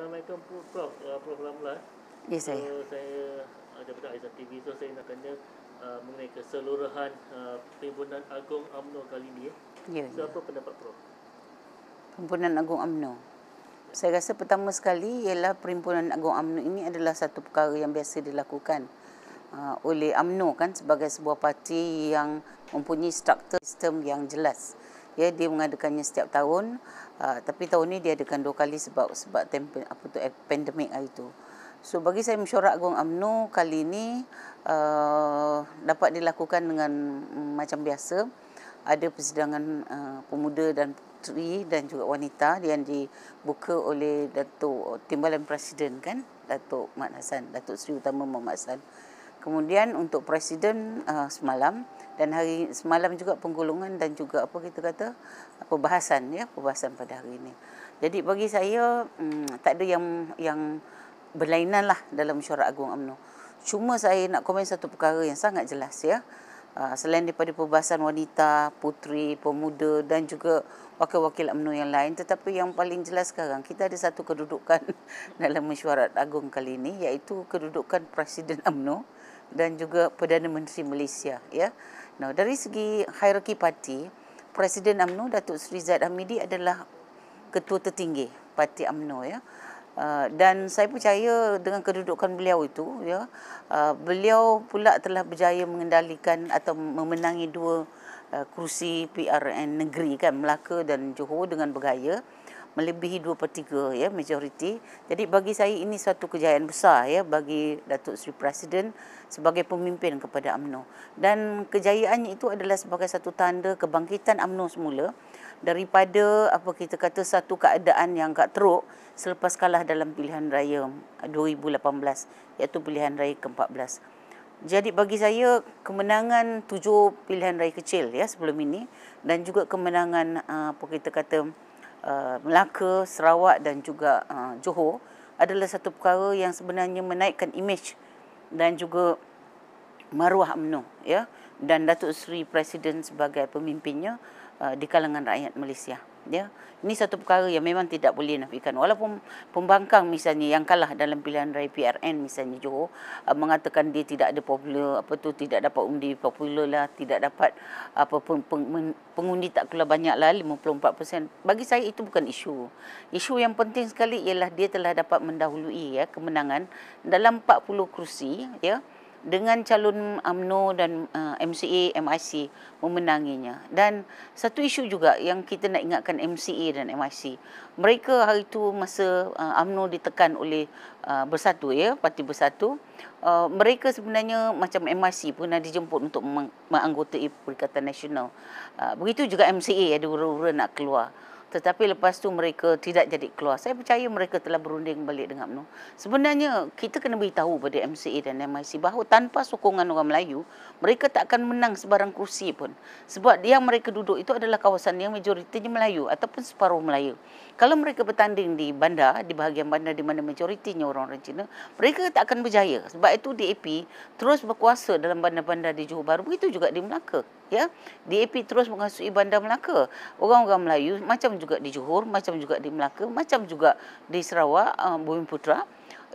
Assalamualaikum Prof. Uh, Prof. Lamla. Ya, yes, saya. Uh, saya uh, daripada Aizah TV. So, saya nak tanya uh, mengenai keseluruhan uh, Perhimpunan Agung UMNO kali ini. Ya, ya. So, ya. apa pendapat Prof? Perhimpunan Agung UMNO. Saya rasa pertama sekali ialah Perhimpunan Agung UMNO ini adalah satu perkara yang biasa dilakukan uh, oleh UMNO kan sebagai sebuah parti yang mempunyai struktur sistem yang jelas ya dia mengadakannya setiap tahun uh, tapi tahun ini dia adakan dua kali sebab sebab temp, apa tu eh, pandemik hari tu so bagi saya mesyuarat agung amnu kali ini uh, ah, dapat dilakukan dengan um, macam biasa ada persidangan uh, pemuda dan puteri dan juga wanita yang dibuka oleh Datuk Timbalan Presiden kan Datuk Mat Hassan Datuk Seri Utama Muhammad Hassan kemudian untuk presiden uh, semalam dan hari semalam juga penggulungan dan juga apa kita kata perbahasan ya perbahasan pada hari ini. Jadi bagi saya hmm, tak ada yang yang berlainan lah dalam mesyuarat agung UMNO. Cuma saya nak komen satu perkara yang sangat jelas ya. Ah, selain daripada perbahasan wanita, putri, pemuda dan juga wakil-wakil UMNO yang lain Tetapi yang paling jelas sekarang kita ada satu kedudukan dalam mesyuarat agung kali ini Iaitu kedudukan Presiden UMNO dan juga Perdana Menteri Malaysia ya. No, dari segi hierarki parti, Presiden UMNO Datuk Seri Zaid Hamidi adalah ketua tertinggi parti UMNO ya. Uh, dan saya percaya dengan kedudukan beliau itu ya, uh, beliau pula telah berjaya mengendalikan atau memenangi dua uh, kerusi PRN negeri kan Melaka dan Johor dengan bergaya melebihi dua per tiga, ya, majoriti. Jadi bagi saya ini satu kejayaan besar ya, bagi Datuk Seri Presiden sebagai pemimpin kepada UMNO. Dan kejayaannya itu adalah sebagai satu tanda kebangkitan UMNO semula daripada apa kita kata satu keadaan yang agak teruk selepas kalah dalam pilihan raya 2018 iaitu pilihan raya ke-14. Jadi bagi saya kemenangan tujuh pilihan raya kecil ya sebelum ini dan juga kemenangan apa kita kata Uh, Melaka, Sarawak dan juga uh, Johor adalah satu perkara yang sebenarnya menaikkan imej dan juga maruah UMNO ya dan Datuk Seri Presiden sebagai pemimpinnya Uh, di kalangan rakyat Malaysia. Ya. Ini satu perkara yang memang tidak boleh nafikan. Walaupun pembangkang misalnya yang kalah dalam pilihan raya PRN misalnya Johor uh, mengatakan dia tidak ada popular apa tu tidak dapat undi popular lah, tidak dapat apa peng, pengundi tak keluar banyak lah 54%. Bagi saya itu bukan isu. Isu yang penting sekali ialah dia telah dapat mendahului ya kemenangan dalam 40 kerusi ya dengan calon AMNO dan uh, eh, MCA, MIC memenanginya. Dan satu isu juga yang kita nak ingatkan MCA dan MIC. Mereka hari itu masa AMNO eh, uh, ditekan oleh uh, Bersatu, ya Parti Bersatu, uh, mereka sebenarnya macam MIC pun ada dijemput untuk meng- menganggotai Perikatan Nasional. Uh, begitu juga MCA ada ya, urut nak keluar tetapi lepas tu mereka tidak jadi keluar. Saya percaya mereka telah berunding balik dengan UMNO. Sebenarnya kita kena beritahu pada MCA dan MIC bahawa tanpa sokongan orang Melayu, mereka tak akan menang sebarang kursi pun. Sebab yang mereka duduk itu adalah kawasan yang majoritinya Melayu ataupun separuh Melayu kalau mereka bertanding di bandar, di bahagian bandar di mana majoritinya orang-orang Cina, mereka tak akan berjaya. Sebab itu DAP terus berkuasa dalam bandar-bandar di Johor Bahru, begitu juga di Melaka. Ya, DAP terus menghasui bandar Melaka. Orang-orang Melayu macam juga di Johor, macam juga di Melaka, macam juga di Sarawak, uh, eh, Bumiputera. Putra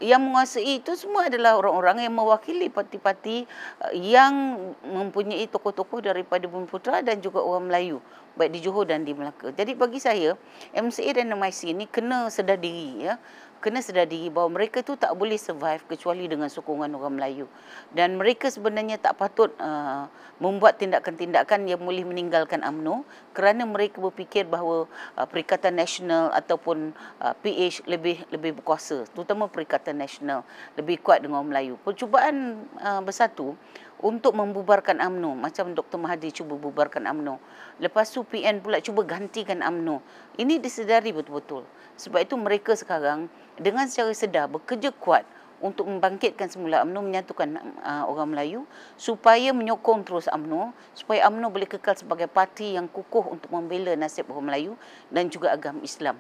yang menguasai itu semua adalah orang-orang yang mewakili parti-parti eh, yang mempunyai tokoh-tokoh daripada Bumi Putera dan juga orang Melayu baik di Johor dan di Melaka. Jadi bagi saya MCA dan MIC ini kena sedar diri ya kena sedari bahawa mereka tu tak boleh survive kecuali dengan sokongan orang Melayu. Dan mereka sebenarnya tak patut uh, membuat tindakan-tindakan yang boleh meninggalkan UMNO kerana mereka berfikir bahawa uh, Perikatan Nasional ataupun uh, PH lebih lebih berkuasa, terutama Perikatan Nasional lebih kuat dengan orang Melayu. Percubaan uh, bersatu untuk membubarkan AMNO macam Dr Mahathir cuba bubarkan AMNO lepas tu PN pula cuba gantikan AMNO ini disedari betul-betul sebab itu mereka sekarang dengan secara sedar bekerja kuat untuk membangkitkan semula AMNO menyatukan uh, orang Melayu supaya menyokong terus AMNO supaya AMNO boleh kekal sebagai parti yang kukuh untuk membela nasib orang Melayu dan juga agama Islam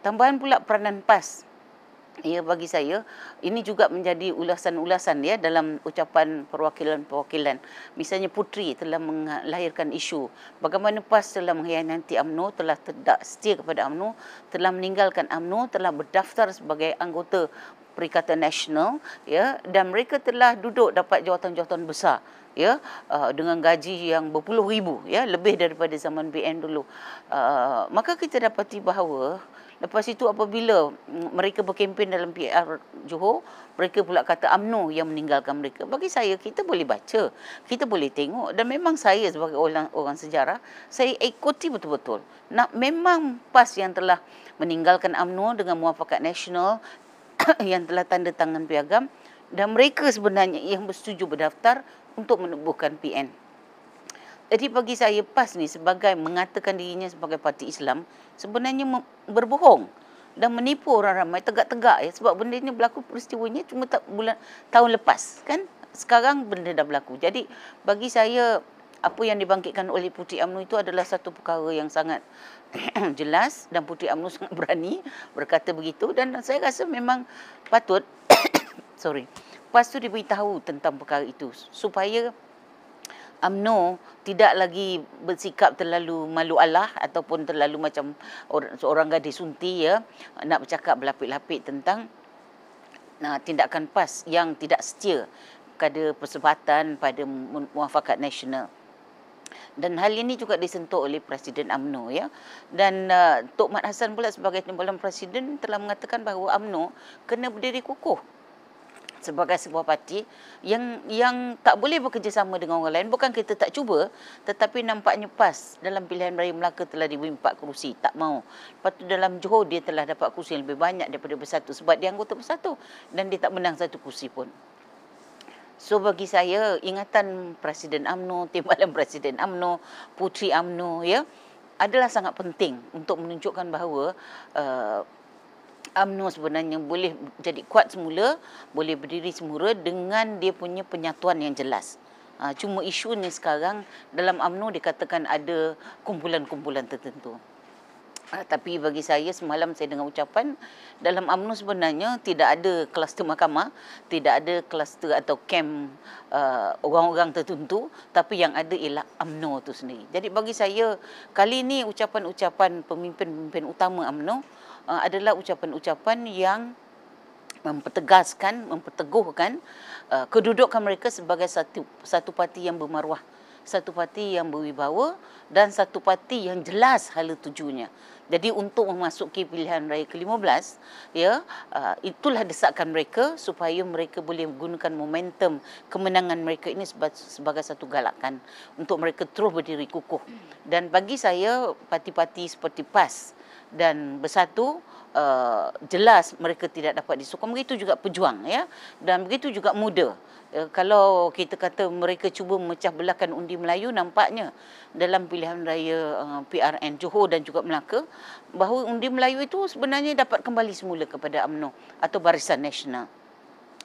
tambahan pula peranan PAS ya bagi saya ini juga menjadi ulasan-ulasan ya dalam ucapan perwakilan-perwakilan misalnya putri telah melahirkan isu bagaimana PAS telah mengkhianati AMNO telah tidak setia kepada AMNO telah meninggalkan AMNO telah berdaftar sebagai anggota Perikatan Nasional ya dan mereka telah duduk dapat jawatan-jawatan besar ya uh, dengan gaji yang berpuluh ribu ya lebih daripada zaman BN dulu uh, maka kita dapati bahawa Lepas itu apabila mereka berkempen dalam PR Johor, mereka pula kata UMNO yang meninggalkan mereka. Bagi saya, kita boleh baca, kita boleh tengok dan memang saya sebagai orang, orang sejarah, saya ikuti betul-betul. Nah, memang PAS yang telah meninggalkan UMNO dengan muafakat nasional yang telah tanda tangan piagam dan mereka sebenarnya yang bersetuju berdaftar untuk menubuhkan PN. Jadi bagi saya PAS ni sebagai mengatakan dirinya sebagai parti Islam sebenarnya berbohong dan menipu orang ramai tegak-tegak ya sebab benda ini berlaku peristiwanya cuma tak bulan tahun lepas kan sekarang benda dah berlaku. Jadi bagi saya apa yang dibangkitkan oleh Putri Amnu itu adalah satu perkara yang sangat jelas dan Putri Amnu sangat berani berkata begitu dan saya rasa memang patut sorry PAS tu diberitahu tentang perkara itu supaya UMNO tidak lagi bersikap terlalu malu Allah ataupun terlalu macam orang, seorang gadis sunti ya nak bercakap berlapik-lapik tentang nah, tindakan PAS yang tidak setia kepada persebatan pada muafakat nasional. Dan hal ini juga disentuh oleh Presiden AMNO ya. Dan uh, Tok Mat Hasan pula sebagai timbalan Presiden telah mengatakan bahawa AMNO kena berdiri kukuh sebagai sebuah parti yang yang tak boleh bekerjasama dengan orang lain bukan kita tak cuba tetapi nampaknya pas dalam pilihan raya Melaka telah diberi empat kerusi tak mau lepas tu dalam Johor dia telah dapat kerusi yang lebih banyak daripada bersatu sebab dia anggota bersatu dan dia tak menang satu kerusi pun So bagi saya ingatan Presiden AMNO, timbalan Presiden AMNO, Putri AMNO ya adalah sangat penting untuk menunjukkan bahawa uh, UMNO sebenarnya boleh jadi kuat semula, boleh berdiri semula dengan dia punya penyatuan yang jelas. Ah, cuma isu ni sekarang dalam UMNO dikatakan ada kumpulan-kumpulan tertentu. Ah, tapi bagi saya semalam saya dengar ucapan dalam UMNO sebenarnya tidak ada kluster mahkamah, tidak ada kluster atau kem uh, ah, orang-orang tertentu tapi yang ada ialah UMNO tu sendiri. Jadi bagi saya kali ini ucapan-ucapan pemimpin-pemimpin utama UMNO Ah, adalah ucapan-ucapan yang mempertegaskan, memperteguhkan uh, kedudukan mereka sebagai satu satu parti yang bermaruah, satu parti yang berwibawa dan satu parti yang jelas hala tujuannya. Jadi untuk memasuki pilihan raya ke-15, ya, ah, itulah desakan mereka supaya mereka boleh menggunakan momentum kemenangan mereka ini sebagai satu galakan untuk mereka terus berdiri kukuh. Dan bagi saya parti-parti seperti PAS, dan bersatu Uh, eh, jelas mereka tidak dapat disokong begitu juga pejuang ya dan begitu juga muda uh, kalau kita kata mereka cuba memecah belahkan undi Melayu nampaknya dalam pilihan raya uh, eh, PRN Johor dan juga Melaka bahawa undi Melayu itu sebenarnya dapat kembali semula kepada AMNO atau Barisan Nasional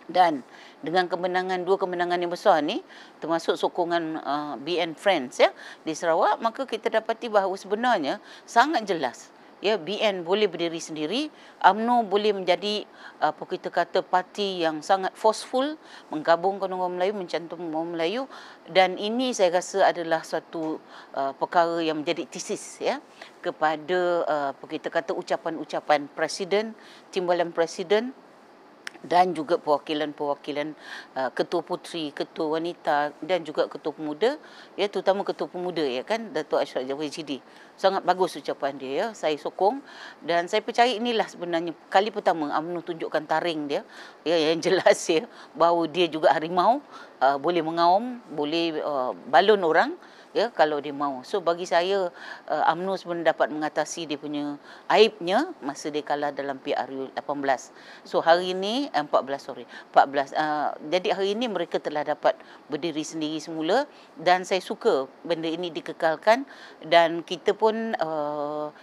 dan dengan kemenangan dua kemenangan yang besar ni termasuk sokongan uh, BN Friends ya di Sarawak maka kita dapati bahawa sebenarnya sangat jelas ya BN boleh berdiri sendiri AMNO boleh menjadi apa kita kata parti yang sangat forceful menggabungkan orang Melayu mencantum orang Melayu dan ini saya rasa adalah satu uh, perkara yang menjadi tesis ya kepada uh, apa kita kata ucapan-ucapan presiden timbalan presiden dan juga perwakilan-perwakilan uh, ketua putri, ketua wanita dan juga ketua pemuda ya terutama ketua pemuda ya kan Datuk Ashraf Jawi GD. Sangat bagus ucapan dia ya. Saya sokong dan saya percaya inilah sebenarnya kali pertama amnu tunjukkan taring dia ya yang jelas ya bahawa dia juga harimau uh, boleh mengaum, boleh uh, balon orang ya kalau dia mau. So bagi saya uh, UMNO sebenarnya dapat mengatasi dia punya aibnya masa dia kalah dalam PRU 18. So hari ini eh, 14 sorry, 14 uh, jadi hari ini mereka telah dapat berdiri sendiri semula dan saya suka benda ini dikekalkan dan kita pun uh,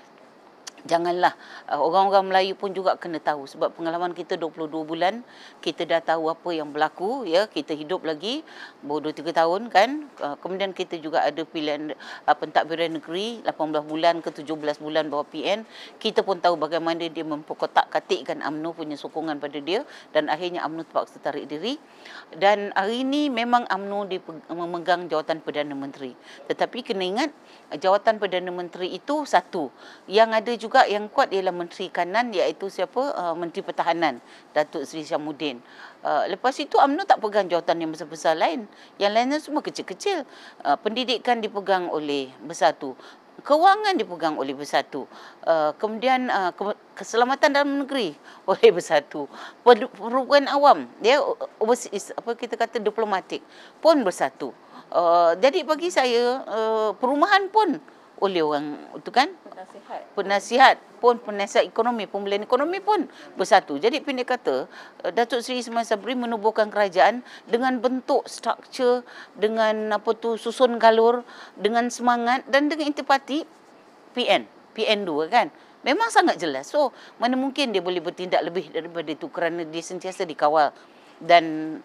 janganlah uh, orang-orang Melayu pun juga kena tahu sebab pengalaman kita 22 bulan kita dah tahu apa yang berlaku ya kita hidup lagi bodoh 3 tahun kan uh, kemudian kita juga ada pilihan uh, pentadbiran negeri 18 bulan ke 17 bulan bawah PN kita pun tahu bagaimana dia memperkotak-katikkan AMNO punya sokongan pada dia dan akhirnya AMNO terpaksa tarik diri dan hari ini memang AMNO memegang jawatan Perdana Menteri tetapi kena ingat jawatan Perdana Menteri itu satu yang ada juga juga yang kuat ialah menteri kanan iaitu siapa uh, menteri pertahanan Datuk Seri Syamuddin. Uh, lepas itu UMNO tak pegang jawatan yang besar-besar lain. Yang lainnya semua kecil-kecil. Uh, pendidikan dipegang oleh Bersatu. Kewangan dipegang oleh Bersatu. Uh, kemudian uh, ke- keselamatan dalam negeri oleh Bersatu. Perubahan awam dia uh, overseas, apa kita kata diplomatik pun Bersatu. Uh, jadi bagi saya uh, perumahan pun oleh orang itu kan penasihat penasihat pun penasihat ekonomi pembelian ekonomi pun bersatu jadi pindah kata eh, Datuk Seri Ismail Sabri menubuhkan kerajaan dengan bentuk structure dengan apa tu susun galur dengan semangat dan dengan intipati PN PN2 kan memang sangat jelas so mana mungkin dia boleh bertindak lebih daripada itu kerana dia sentiasa dikawal dan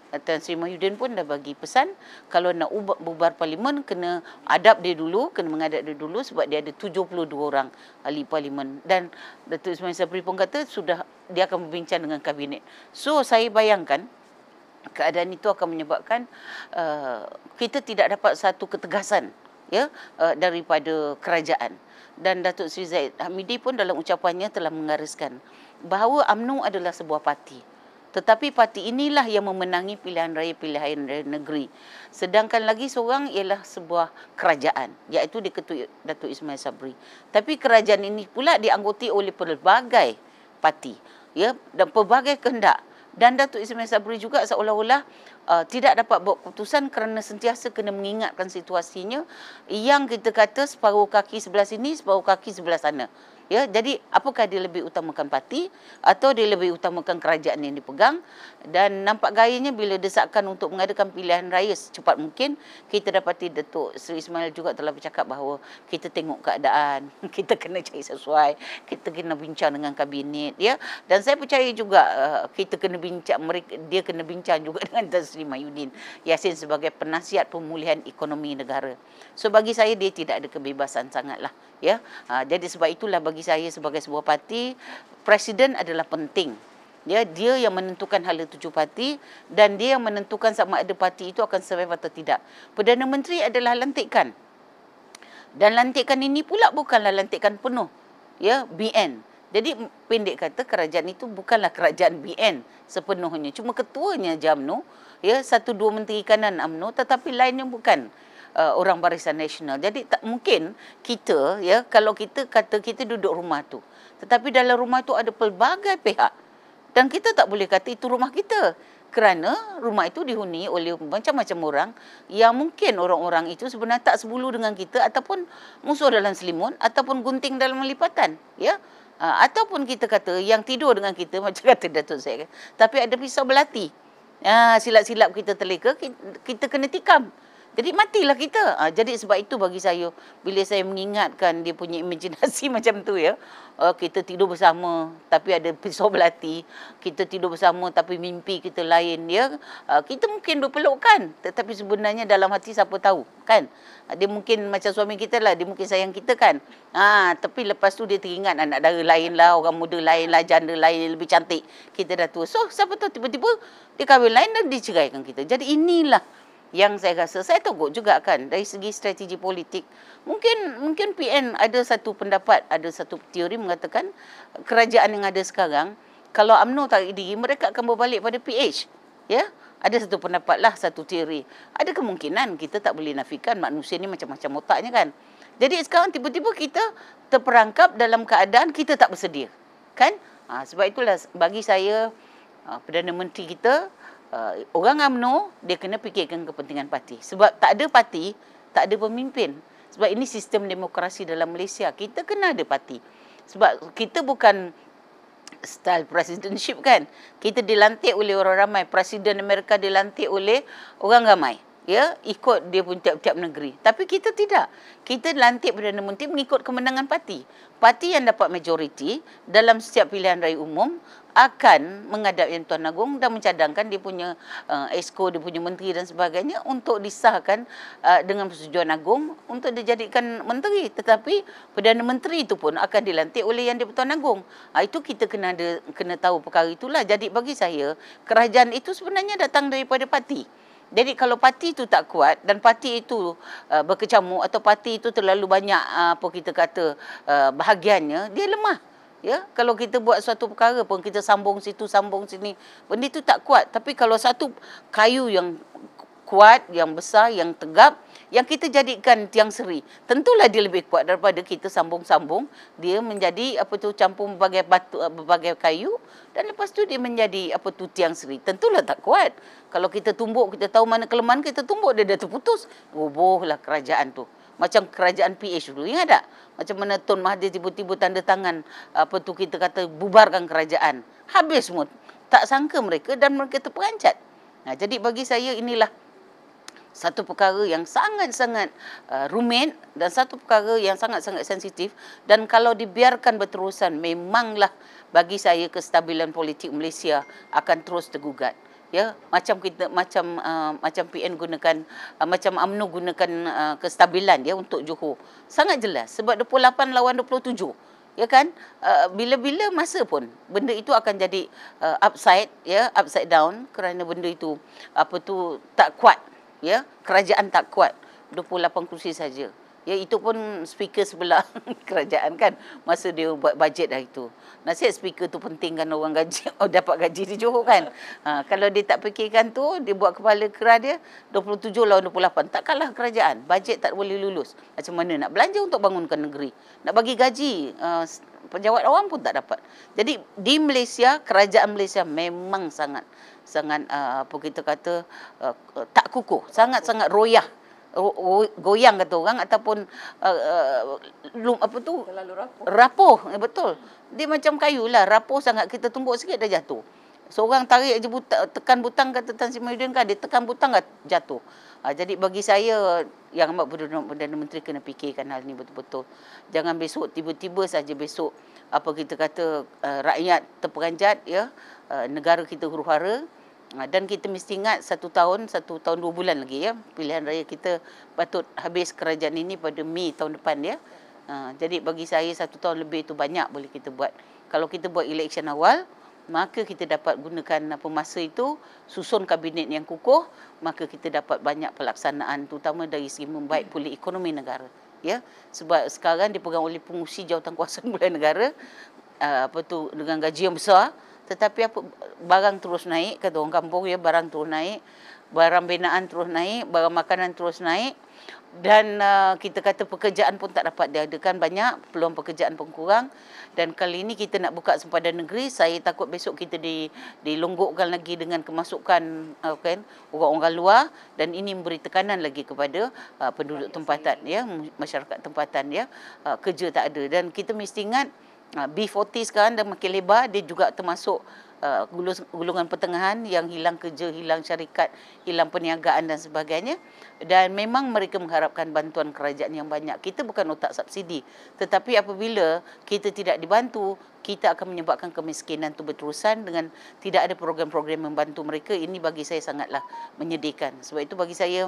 eh, Tuan Sri Mahyudin pun dah bagi pesan kalau nak ubah, bubar parlimen kena adab dia dulu, kena mengadap dia dulu sebab dia ada 72 orang ahli parlimen dan Datuk Ismail Sabri pun kata sudah dia akan berbincang dengan kabinet. So saya bayangkan keadaan itu akan menyebabkan uh, kita tidak dapat satu ketegasan ya uh, daripada kerajaan dan Datuk Sri Zaid Hamidi pun dalam ucapannya telah mengariskan bahawa AMNO adalah sebuah parti. Tetapi parti inilah yang memenangi pilihan raya pilihan raya negeri. Sedangkan lagi seorang ialah sebuah kerajaan iaitu diketuai Datuk Ismail Sabri. Tapi kerajaan ini pula dianggoti oleh pelbagai parti ya dan pelbagai kehendak. Dan Datuk Ismail Sabri juga seolah-olah uh, tidak dapat buat keputusan kerana sentiasa kena mengingatkan situasinya yang kita kata separuh kaki sebelah sini separuh kaki sebelah sana. Ya, jadi apakah dia lebih utamakan parti atau dia lebih utamakan kerajaan yang dipegang dan nampak gayanya bila desakan untuk mengadakan pilihan raya secepat mungkin kita dapati Datuk Seri Ismail juga telah bercakap bahawa kita tengok keadaan, kita kena cari sesuai, kita kena bincang dengan kabinet ya. Dan saya percaya juga eh, kita kena bincang mereka, dia kena bincang juga dengan Datuk Sri Mayudin Yasin sebagai penasihat pemulihan ekonomi negara. So bagi saya dia tidak ada kebebasan sangatlah ya ha, jadi sebab itulah bagi saya sebagai sebuah parti presiden adalah penting ya dia yang menentukan hala tujuh parti dan dia yang menentukan sama ada parti itu akan survive atau tidak perdana menteri adalah lantikan dan lantikan ini pula bukanlah lantikan penuh ya BN jadi pendek kata kerajaan itu bukanlah kerajaan BN sepenuhnya cuma ketuanya JAMNO ya satu dua menteri kanan AMNO tetapi lain yang bukan uh, orang barisan nasional. Jadi tak mungkin kita ya kalau kita kata kita duduk rumah tu. Tetapi dalam rumah tu ada pelbagai pihak dan kita tak boleh kata itu rumah kita kerana rumah itu dihuni oleh macam-macam orang yang mungkin orang-orang itu sebenarnya tak sebulu dengan kita ataupun musuh dalam selimut ataupun gunting dalam lipatan ya uh, ataupun kita kata yang tidur dengan kita macam kata Datuk saya kan. tapi ada pisau belati uh, silap-silap kita terleka kita, kita kena tikam jadi matilah kita. Ha, jadi sebab itu bagi saya, bila saya mengingatkan dia punya imajinasi macam tu ya. Uh, kita tidur bersama tapi ada pisau belati. Kita tidur bersama tapi mimpi kita lain. Ya? Uh, kita mungkin berpelukan tetapi sebenarnya dalam hati siapa tahu. kan? Uh, dia mungkin macam suami kita lah. Dia mungkin sayang kita kan. Uh, tapi lepas tu dia teringat anak dara lain lah. Orang muda lain lah. Janda lain lebih cantik. Kita dah tua. So siapa tahu tiba-tiba dia kahwin lain dan dia ceraikan kita. Jadi inilah yang saya rasa saya teguk juga kan dari segi strategi politik mungkin mungkin PN ada satu pendapat ada satu teori mengatakan kerajaan yang ada sekarang kalau AMNO tarik diri mereka akan berbalik pada PH ya ada satu pendapat lah satu teori ada kemungkinan kita tak boleh nafikan manusia ni macam-macam otaknya kan jadi sekarang tiba-tiba kita terperangkap dalam keadaan kita tak bersedia kan ha, sebab itulah bagi saya ah, Perdana Menteri kita uh, orang UMNO dia kena fikirkan kepentingan parti sebab tak ada parti tak ada pemimpin sebab ini sistem demokrasi dalam Malaysia kita kena ada parti sebab kita bukan style presidentship kan kita dilantik oleh orang ramai presiden Amerika dilantik oleh orang ramai ya ikut dia pun tiap-tiap negeri tapi kita tidak kita lantik perdana menteri mengikut kemenangan parti parti yang dapat majoriti dalam setiap pilihan raya umum akan menghadap yang tuan agung dan mencadangkan dia punya uh, esko dia punya menteri dan sebagainya untuk disahkan uh, dengan persetujuan agung untuk dijadikan menteri tetapi perdana menteri itu pun akan dilantik oleh yang di-Pertuan Agong. Ha, ah, itu kita kena ada, kena tahu perkara itulah. Jadi bagi saya kerajaan itu sebenarnya datang daripada parti. Jadi kalau parti itu tak kuat dan parti itu uh, berkecamuk atau parti itu terlalu banyak uh, apa kita kata uh, bahagiannya, dia lemah. Ya, kalau kita buat suatu perkara pun kita sambung situ sambung sini, benda itu tak kuat. Tapi kalau satu kayu yang kuat, yang besar, yang tegap, yang kita jadikan tiang seri. Tentulah dia lebih kuat daripada kita sambung-sambung. Dia menjadi apa tu campur berbagai batu berbagai kayu dan lepas tu dia menjadi apa tu tiang seri. Tentulah tak kuat. Kalau kita tumbuk kita tahu mana kelemahan kita tumbuk dia dah terputus. Rubuhlah kerajaan tu. Macam kerajaan PH dulu, ingat tak? Macam mana Tun Mahathir tiba-tiba tanda tangan apa tu kita kata bubarkan kerajaan. Habis semua. Tak sangka mereka dan mereka terperancat. Nah, jadi bagi saya inilah satu perkara yang sangat-sangat uh, rumit dan satu perkara yang sangat-sangat sensitif dan kalau dibiarkan berterusan memanglah bagi saya kestabilan politik Malaysia akan terus tergugat ya macam kita macam uh, macam PN gunakan uh, macam AMNO gunakan uh, kestabilan dia ya, untuk Johor sangat jelas sebab 28 lawan 27 ya kan uh, bila-bila masa pun benda itu akan jadi uh, upside ya upside down kerana benda itu apa tu tak kuat ya kerajaan tak kuat 28 kursi saja ya itu pun speaker sebelah kerajaan kan masa dia buat bajet dah itu nasib speaker tu penting kan orang gaji oh, dapat gaji di Johor kan ha, kalau dia tak fikirkan tu dia buat kepala kera dia 27 lawan 28 tak kalah kerajaan bajet tak boleh lulus macam mana nak belanja untuk bangunkan negeri nak bagi gaji uh, pejabat awam pun tak dapat jadi di Malaysia kerajaan Malaysia memang sangat sangat ah, apa kita kata ah, tak kukuh sangat-sangat royah goyang kata orang ataupun uh, apa tu terlalu rapuh rapuh ya, betul dia macam kayu lah, rapuh sangat kita tumbuk sikit dah jatuh seorang tarik je butang, tekan butang kata Tan Sri Mahyudin kan dia tekan butang kan jatuh uh, jadi bagi saya yang amat perdana menteri kena fikirkan hal ni betul-betul jangan besok tiba-tiba saja besok apa kita kata uh, rakyat terperanjat ya uh, negara kita huru-hara Ah, dan kita mesti ingat satu tahun, satu tahun dua bulan lagi ya. Pilihan raya kita patut habis kerajaan ini pada Mei tahun depan ya. Ah, jadi bagi saya satu tahun lebih itu banyak boleh kita buat. Kalau kita buat election awal, maka kita dapat gunakan apa masa itu, susun kabinet yang kukuh, maka kita dapat banyak pelaksanaan terutama dari segi membaik pulih ekonomi negara. Ya, sebab sekarang dipegang oleh pengusi jawatan kuasa mulai negara, ah, apa tu dengan gaji yang besar, tetapi apa barang terus naik ke orang kampung ya barang terus naik barang binaan terus naik barang makanan terus naik dan uh, kita kata pekerjaan pun tak dapat diadakan banyak peluang pekerjaan pun kurang dan kali ini kita nak buka sempadan negeri saya takut besok kita di dilonggokkan lagi dengan kemasukan uh, kan, orang-orang luar dan ini memberi tekanan lagi kepada uh, penduduk tempatan ya masyarakat tempatan ya uh, kerja tak ada dan kita mesti ingat Ah, B40 sekarang dah makin lebar, dia juga termasuk uh, gulungan pertengahan yang hilang kerja, hilang syarikat, hilang perniagaan dan sebagainya. Dan memang mereka mengharapkan bantuan kerajaan yang banyak. Kita bukan otak subsidi. Tetapi apabila kita tidak dibantu, kita akan menyebabkan kemiskinan itu berterusan dengan tidak ada program-program membantu mereka. Ini bagi saya sangatlah menyedihkan. Sebab itu bagi saya,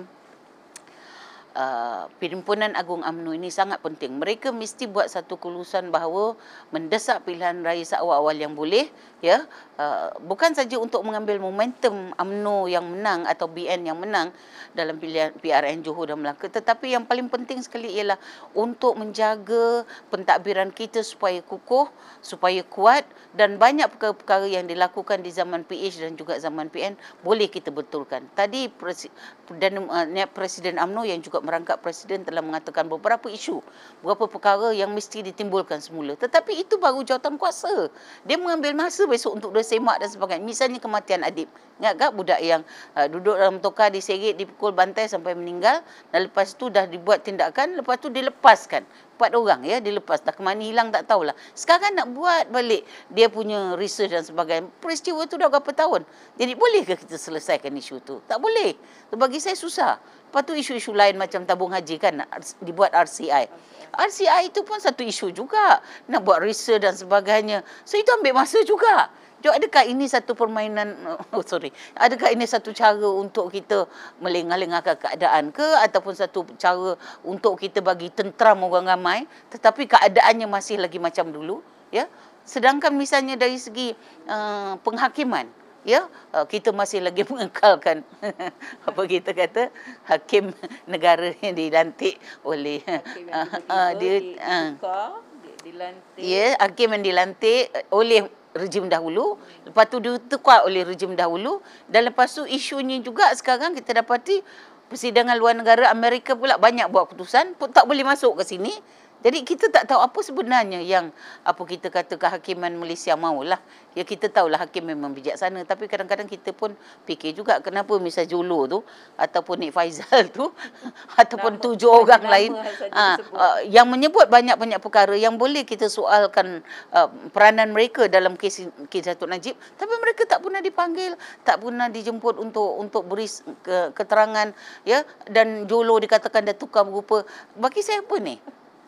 Uh, Perhimpunan Agung UMNO ini sangat penting. Mereka mesti buat satu kelulusan bahawa mendesak pilihan raya seawal-awal yang boleh ya uh, bukan saja untuk mengambil momentum AMNO yang menang atau BN yang menang dalam pilihan PRN Johor dan Melaka tetapi yang paling penting sekali ialah untuk menjaga pentadbiran kita supaya kukuh, supaya kuat dan banyak perkara-perkara yang dilakukan di zaman PH dan juga zaman PN boleh kita betulkan. Tadi Presiden, dan, uh, Presiden AMNO yang juga merangkap Presiden telah mengatakan beberapa isu, beberapa perkara yang mesti ditimbulkan semula. Tetapi itu baru jawatan kuasa. Dia mengambil masa besok untuk dia semak dan sebagainya. Misalnya kematian adib. Ingat tak budak yang uh, duduk dalam tokar, diseret, dipukul bantai sampai meninggal. Dan lepas tu dah dibuat tindakan, lepas tu dilepaskan. Empat orang ya, dilepas. Dah kemana hilang tak tahulah. Sekarang nak buat balik dia punya research dan sebagainya. Peristiwa itu dah berapa tahun. Jadi bolehkah kita selesaikan isu itu? Tak boleh. Itu bagi saya susah. Lepas tu isu-isu lain macam tabung haji kan dibuat RCI. RCI itu pun satu isu juga. Nak buat research dan sebagainya. So itu ambil masa juga. Jadi adakah ini satu permainan oh, sorry. Adakah ini satu cara untuk kita melengah-lengahkan keadaan ke ataupun satu cara untuk kita bagi tenteram orang ramai tetapi keadaannya masih lagi macam dulu, ya? Sedangkan misalnya dari segi uh, penghakiman, ya, uh, kita masih lagi mengekalkan apa kita kata hakim negara yang dilantik oleh uh, uh, di, uh, dilantik. Ya, hakim yang dilantik oleh rejim dahulu, lepas tu ditukar oleh rejim dahulu dan lepas tu isunya juga sekarang kita dapati persidangan luar negara Amerika pula banyak buat keputusan pun tak boleh masuk ke sini jadi kita tak tahu apa sebenarnya yang apa kita kata kehakiman Malaysia maulah. Ya kita tahulah hakim memang bijaksana tapi kadang-kadang kita pun fikir juga kenapa misal Jolo tu ataupun Nik Faizal tu ataupun tujuh orang kenapa lain ha, eh, yang menyebut banyak-banyak perkara yang boleh kita soalkan uh, peranan mereka dalam kes kes Datuk Najib tapi mereka tak pernah dipanggil, tak pernah dijemput untuk untuk beri ke, keterangan ya dan Jolo dikatakan dah tukar rupa. Bagi saya apa ni?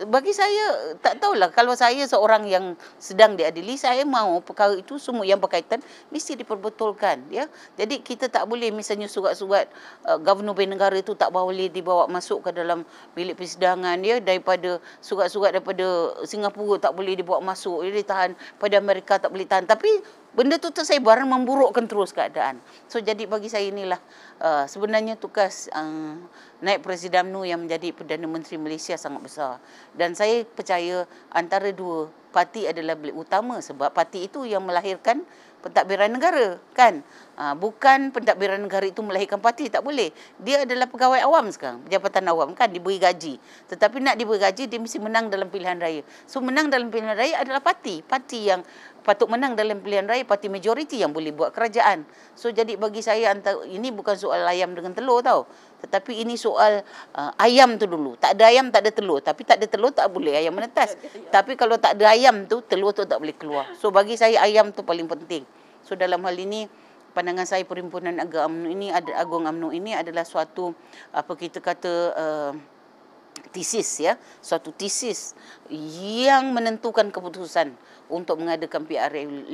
bagi saya tak tahulah kalau saya seorang yang sedang diadili saya mahu perkara itu semua yang berkaitan mesti diperbetulkan ya jadi kita tak boleh misalnya surat-surat uh, governor bin negara itu tak boleh dibawa masuk ke dalam bilik persidangan ya daripada surat-surat daripada Singapura tak boleh dibawa masuk dia ditahan pada Amerika tak boleh tahan tapi benda tu saya tersebar memburukkan terus keadaan. So jadi bagi saya inilah uh, sebenarnya tugas um, uh, naik Presiden nu yang menjadi Perdana Menteri Malaysia sangat besar. Dan saya percaya antara dua parti adalah utama sebab parti itu yang melahirkan pentadbiran negara kan ha, bukan pentadbiran negara itu melahirkan parti tak boleh dia adalah pegawai awam sekarang jabatan awam kan diberi gaji tetapi nak diberi gaji dia mesti menang dalam pilihan raya so menang dalam pilihan raya adalah parti parti yang patut menang dalam pilihan raya parti majoriti yang boleh buat kerajaan so jadi bagi saya antara, ini bukan soal ayam dengan telur tau tetapi ini soal uh, ayam tu dulu. Tak ada ayam, tak ada telur. Tapi tak ada telur, tak boleh ayam menetas. Tapi kalau tak ada ayam tu, telur tu tak boleh keluar. So bagi saya ayam tu paling penting. So dalam hal ini pandangan saya perhimpunan agama UMNO ini ada agung UMNO ini adalah suatu apa kita kata uh, eh, tesis ya suatu tesis yang menentukan keputusan untuk mengadakan PRA 15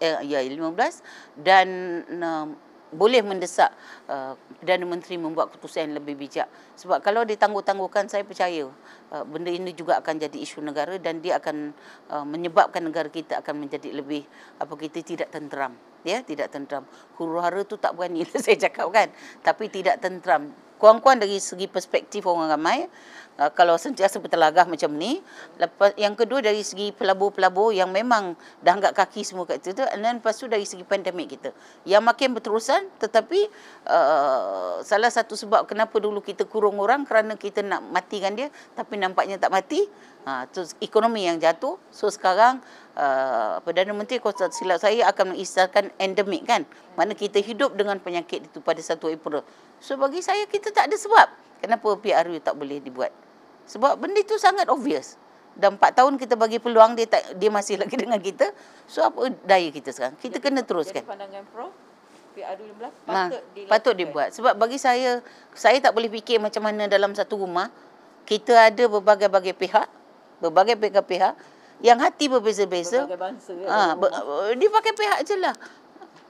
eh, ya 15 dan uh, boleh mendesak uh, Perdana Menteri membuat keputusan yang lebih bijak. Sebab kalau ditangguh-tangguhkan, saya percaya uh, benda ini juga akan jadi isu negara dan dia akan uh, menyebabkan negara kita akan menjadi lebih apa kita tidak tenteram. Ya, tidak tenteram. Huru-hara itu tak berani saya cakap kan. Tapi tidak tenteram kurang-kurang dari segi perspektif orang ramai uh, kalau sentiasa bertelagah macam ni lepas yang kedua dari segi pelabur-pelabur yang memang dah angkat kaki semua kat situ tu and lepas tu dari segi pandemik kita yang makin berterusan tetapi uh, salah satu sebab kenapa dulu kita kurung orang kerana kita nak matikan dia tapi nampaknya tak mati Ha, tu ekonomi yang jatuh. So sekarang uh, Perdana Menteri kalau silap saya akan mengisahkan endemik kan. Mana kita hidup dengan penyakit itu pada 1 April. So bagi saya kita tak ada sebab. Kenapa PRU tak boleh dibuat? Sebab benda itu sangat obvious. Dan 4 tahun kita bagi peluang dia tak, dia masih lagi dengan kita. So apa daya kita sekarang? Kita jadi, kena teruskan. Jadi pandangan pro PRU 15 patut, ha, patut dibuat. Sebab bagi saya, saya tak boleh fikir macam mana dalam satu rumah, kita ada berbagai-bagai pihak, berbagai pihak-pihak yang hati berbeza-beza. Berbagai ya. Ha, ber, dia pakai pihak je lah.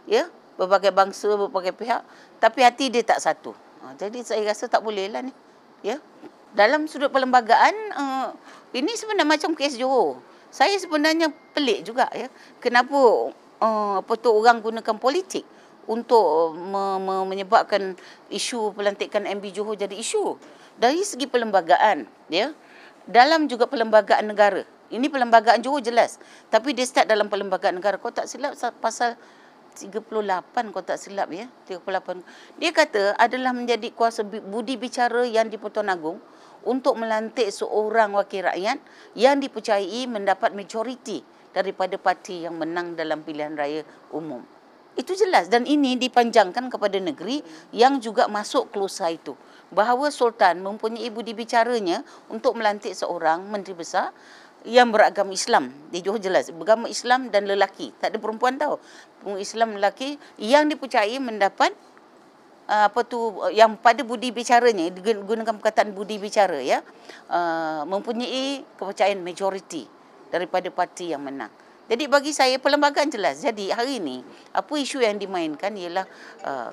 Ya, berbagai bangsa, berbagai pihak. Tapi hati dia tak satu. Ha, jadi saya rasa tak boleh lah ni. Ya. Dalam sudut perlembagaan, uh, ini sebenarnya macam kes Johor. Saya sebenarnya pelik juga ya. Kenapa uh, apa tu orang gunakan politik untuk me- me- menyebabkan isu pelantikan MB Johor jadi isu dari segi pelembagaan, ya dalam juga perlembagaan negara. Ini perlembagaan Johor jelas. Tapi dia start dalam perlembagaan negara. Kau tak silap pasal 38 kau tak silap ya. 38. Dia kata adalah menjadi kuasa budi bicara yang di Pertuan Agong untuk melantik seorang wakil rakyat yang dipercayai mendapat majoriti daripada parti yang menang dalam pilihan raya umum. Itu jelas dan ini dipanjangkan kepada negeri yang juga masuk kelusa itu. Bahawa Sultan mempunyai budi bicaranya untuk melantik seorang menteri besar yang beragama Islam. Dia Johor jelas, beragama Islam dan lelaki. Tak ada perempuan tahu. Islam lelaki yang dipercayai mendapat uh, apa tu uh, yang pada budi bicaranya digunakan perkataan budi bicara ya uh, mempunyai kepercayaan majoriti daripada parti yang menang. Jadi bagi saya perlembagaan jelas. Jadi hari ini apa isu yang dimainkan ialah uh,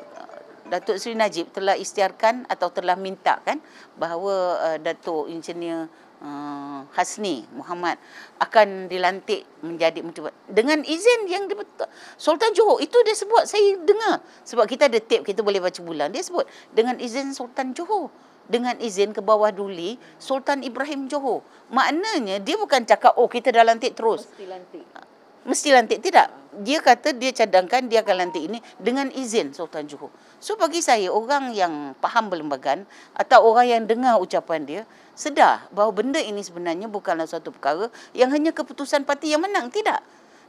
Datuk Seri Najib telah istiarkan atau telah minta kan bahawa uh, Datuk Insinyur uh, Hasni Muhammad akan dilantik menjadi menteri dengan izin yang di, Sultan Johor itu dia sebut saya dengar sebab kita ada tape kita boleh baca bulan dia sebut dengan izin Sultan Johor dengan izin ke bawah duli Sultan Ibrahim Johor. Maknanya dia bukan cakap oh kita dah lantik terus. Mesti lantik. Mesti lantik tidak. Dia kata dia cadangkan dia akan lantik ini dengan izin Sultan Johor. So bagi saya orang yang faham berlembagaan atau orang yang dengar ucapan dia sedar bahawa benda ini sebenarnya bukanlah satu perkara yang hanya keputusan parti yang menang tidak.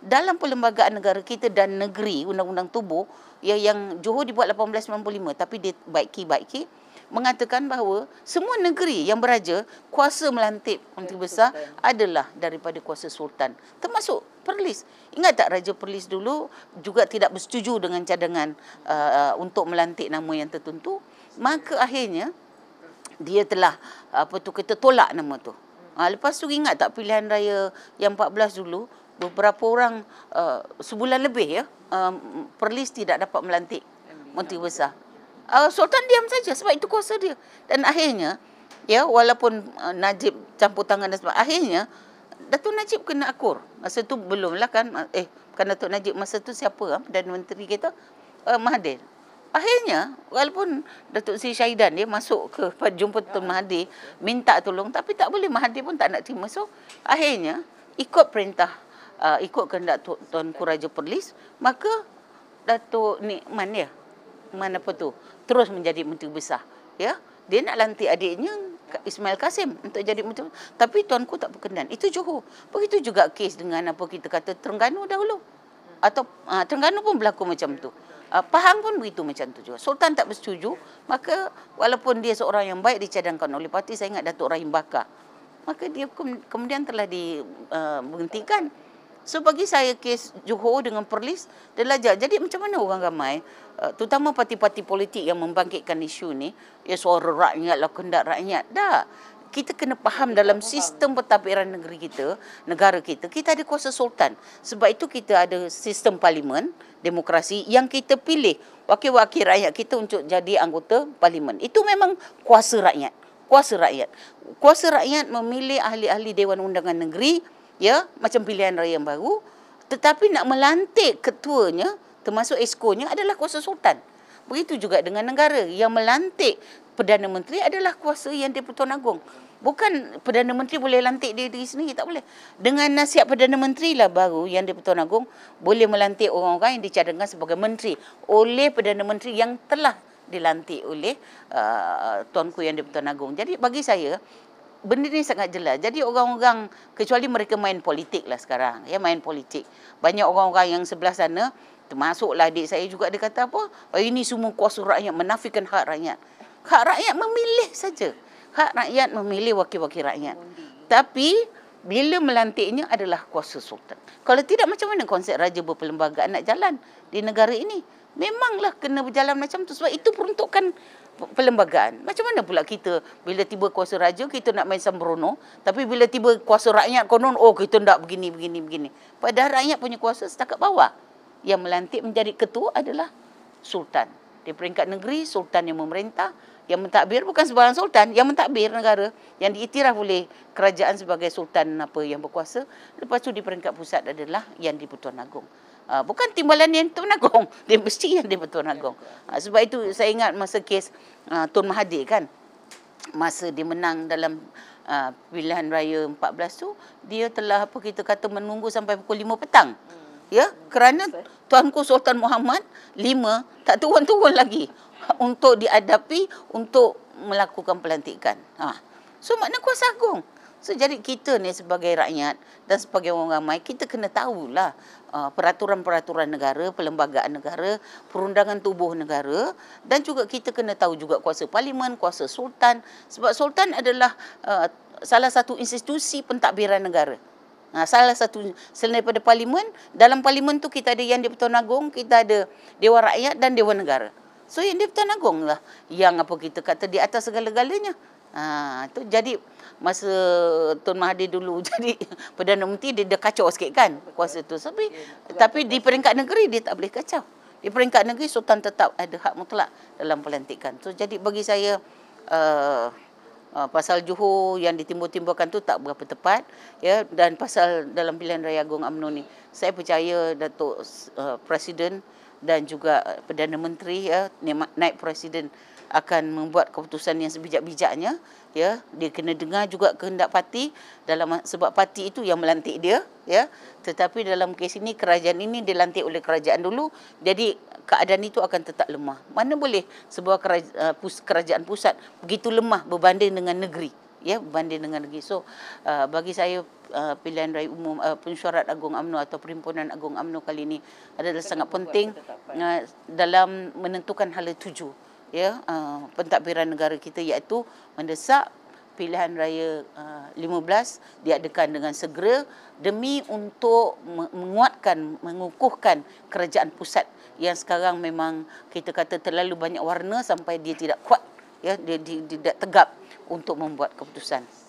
Dalam perlembagaan negara kita dan negeri undang-undang tubuh ya, yang Johor dibuat 1895 tapi dia baiki-baiki mengatakan bahawa semua negeri yang beraja kuasa melantik menteri ya, besar adalah daripada kuasa sultan termasuk Perlis. Ingat tak Raja Perlis dulu juga tidak bersetuju dengan cadangan uh, uh, untuk melantik nama yang tertentu maka akhirnya dia telah apa tu kita tolak nama tu. Ha, lepas tu ingat tak pilihan raya yang 14 dulu beberapa orang uh, sebulan lebih ya uh, Perlis tidak dapat melantik menteri besar uh, sultan diam saja sebab itu kuasa dia dan akhirnya ya walaupun uh, Najib campur tangan dan sebab akhirnya Datuk Najib kena akur masa tu belumlah kan ah, eh kan Datuk Najib masa tu siapa kan? dan menteri kita uh, Mahathir akhirnya walaupun Datuk Seri Syahidan dia masuk ke jumpa Tun ya. Mahathir minta tolong tapi tak boleh Mahathir pun tak nak terima so akhirnya ikut perintah uh, ikut kehendak Tuan Kuraja Perlis maka Datuk Nikman ya mana apa tu terus menjadi menteri besar. Ya, dia nak lantik adiknya Ismail Kasim untuk jadi menteri. Tapi tuanku tak berkenan. Itu Johor. Begitu juga kes dengan apa kita kata Terengganu dahulu. Atau uh, Terengganu pun berlaku macam tu. Uh, Pahang pun begitu macam tu juga. Sultan tak bersetuju, maka walaupun dia seorang yang baik dicadangkan oleh parti, saya ingat Datuk Rahim Bakar. Maka dia kemudian telah dibentikan. Ah, uh, so bagi saya kes Johor dengan Perlis, adalah Jadi macam mana orang ramai Eh, terutama parti-parti politik yang membangkitkan isu ni ya suara rakyat lah kendak rakyat dah kita kena faham dalam sistem pentadbiran negeri kita negara kita kita ada kuasa sultan sebab itu kita ada sistem parlimen demokrasi yang kita pilih wakil-wakil rakyat kita untuk jadi anggota parlimen itu memang kuasa rakyat kuasa rakyat kuasa rakyat memilih ahli-ahli dewan undangan negeri ya macam pilihan raya yang baru tetapi nak melantik ketuanya termasuk eskonya adalah kuasa sultan. Begitu juga dengan negara yang melantik Perdana Menteri adalah kuasa yang di-Pertuan Agong. Bukan Perdana Menteri boleh lantik dia diri sendiri, tak boleh. Dengan nasihat Perdana Menteri lah baru yang di-Pertuan Agong boleh melantik orang-orang yang dicadangkan sebagai menteri oleh Perdana Menteri yang telah dilantik oleh uh, Tuanku yang di-Pertuan Agong. Jadi bagi saya, benda ni sangat jelas. Jadi orang-orang, kecuali mereka main politik lah sekarang, ya main politik. Banyak orang-orang yang sebelah sana, Termasuklah adik saya juga dia kata apa? Oh, ini semua kuasa rakyat menafikan hak rakyat. Hak rakyat memilih saja. Hak rakyat memilih wakil-wakil rakyat. Tapi bila melantiknya adalah kuasa sultan. Kalau tidak macam mana konsep raja berperlembagaan nak jalan di negara ini? Memanglah kena berjalan macam tu sebab itu peruntukan perlembagaan. Macam mana pula kita bila tiba kuasa raja kita nak main sembrono tapi bila tiba kuasa rakyat konon oh kita nak begini begini begini. Padahal rakyat punya kuasa setakat bawah yang melantik menjadi ketua adalah sultan. Di peringkat negeri, sultan yang memerintah, yang mentadbir bukan sebarang sultan, yang mentadbir negara, yang diiktiraf oleh kerajaan sebagai sultan apa yang berkuasa. Lepas tu di peringkat pusat adalah yang di-Pertuan Agong. Ah, bukan timbalan yang di-Pertuan Agong, dia mesti yang di-Pertuan Agong. Ah, sebab itu saya ingat masa kes ah, Tun Mahathir kan, masa dia menang dalam pilihan raya 14 tu, dia telah apa kita kata menunggu sampai pukul 5 petang. Hmm ya kerana Tuanku Sultan Muhammad lima tak turun-turun lagi untuk diadapi untuk melakukan pelantikan. Ha. So makna kuasa agung. So jadi kita ni sebagai rakyat dan sebagai orang ramai kita kena tahulah uh, peraturan-peraturan negara, perlembagaan negara, perundangan tubuh negara dan juga kita kena tahu juga kuasa parlimen, kuasa sultan sebab sultan adalah uh, salah satu institusi pentadbiran negara. Ha, salah satu selain daripada parlimen, dalam parlimen tu kita ada yang di Pertuan Agong, kita ada Dewan Rakyat dan Dewan Negara. So yang di Pertuan Agong lah yang apa kita kata di atas segala-galanya. Ha, tu jadi masa Tun Mahathir dulu jadi Perdana Menteri dia, dia kacau sikit kan kuasa tu. Tapi, ya, tapi di peringkat negeri dia tak boleh kacau. Di peringkat negeri Sultan tetap ada hak mutlak dalam pelantikan. So jadi bagi saya uh, Ah, pasal Johor yang ditimbul-timbulkan tu tak berapa tepat ya dan pasal dalam pilihan raya Gong UMNO ni saya percaya Datuk uh, Presiden dan juga ah, Perdana Menteri ya naik presiden akan membuat keputusan yang sebijak-bijaknya ya dia kena dengar juga kehendak parti dalam sebab parti itu yang melantik dia ya tetapi dalam kes ini kerajaan ini dilantik oleh kerajaan dulu jadi keadaan itu akan tetap lemah mana boleh sebuah kerajaan, eh, kerajaan pusat begitu lemah berbanding dengan negeri ya berbanding dengan negeri so uh, bagi saya uh, pilihan raya umum uh, pensyarat agung amno atau perhimpunan agung amno kali ini adalah Kena sangat penting uh, dalam menentukan hala tuju ya uh, pentadbiran negara kita iaitu mendesak pilihan raya uh, 15 diadakan dengan segera demi untuk menguatkan mengukuhkan kerajaan pusat yang sekarang memang kita kata terlalu banyak warna sampai dia tidak kuat ya dia tidak tegap untuk membuat keputusan